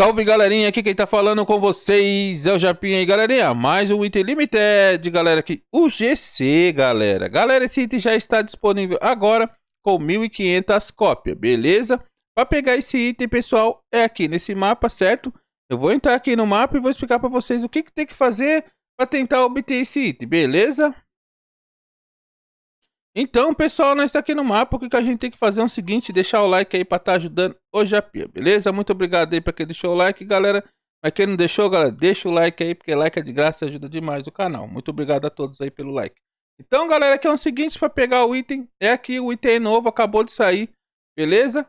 Salve galerinha, aqui quem tá falando com vocês é o Japinha aí, galerinha. Mais um item limited, galera, aqui, o GC, galera. Galera, esse item já está disponível agora com 1.500 cópias, beleza? Para pegar esse item, pessoal, é aqui nesse mapa, certo? Eu vou entrar aqui no mapa e vou explicar para vocês o que, que tem que fazer para tentar obter esse item, beleza? Então, pessoal, nós está aqui no mapa. O que a gente tem que fazer é o seguinte: deixar o like aí para estar tá ajudando o Japia beleza? Muito obrigado aí para quem deixou o like, galera. Mas quem não deixou, galera, deixa o like aí, porque like é de graça e ajuda demais o canal. Muito obrigado a todos aí pelo like. Então, galera, aqui é o seguinte, para pegar o item, é aqui, o item é novo, acabou de sair, beleza?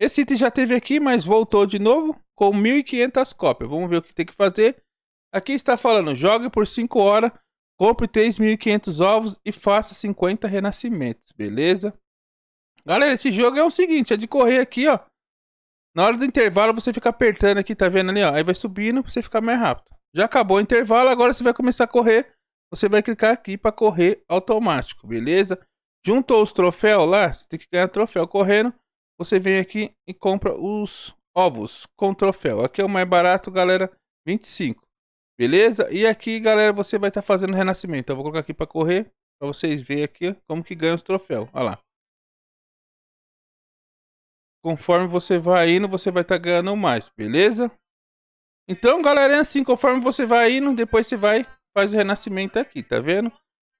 Esse item já teve aqui, mas voltou de novo com 1.500 cópias. Vamos ver o que tem que fazer. Aqui está falando, jogue por 5 horas Compre 3.500 ovos e faça 50 renascimentos, beleza? Galera, esse jogo é o seguinte, é de correr aqui, ó. Na hora do intervalo, você fica apertando aqui, tá vendo ali, ó? Aí vai subindo pra você ficar mais rápido. Já acabou o intervalo, agora você vai começar a correr. Você vai clicar aqui para correr automático, beleza? Juntou os troféus lá, você tem que ganhar troféu correndo. Você vem aqui e compra os ovos com troféu. Aqui é o mais barato, galera, 25. Beleza? E aqui, galera, você vai estar tá fazendo renascimento. Eu vou colocar aqui para correr, para vocês verem aqui como que ganha os troféus. Olha lá. Conforme você vai indo, você vai estar tá ganhando mais, beleza? Então, galera, é assim, conforme você vai indo, depois você vai faz o renascimento aqui, tá vendo?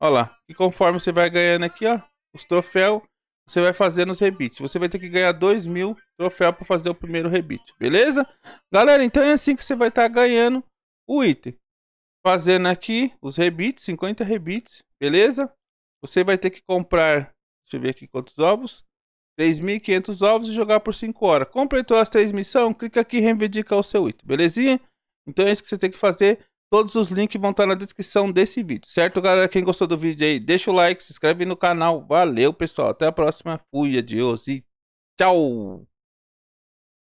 Olha lá. E conforme você vai ganhando aqui, ó, os troféus, você vai fazendo os rebites. Você vai ter que ganhar 2 mil troféus para fazer o primeiro rebite, beleza? Galera, então é assim que você vai estar tá ganhando o item. Fazendo aqui os rebites, 50 rebites, beleza? Você vai ter que comprar, deixa eu ver aqui quantos ovos, 3.500 ovos e jogar por 5 horas. Completou as 3 missões, clica aqui e reivindica o seu item, belezinha? Então é isso que você tem que fazer. Todos os links vão estar na descrição desse vídeo, certo, galera? Quem gostou do vídeo aí, deixa o like, se inscreve no canal. Valeu, pessoal. Até a próxima. Fui, adiós e tchau!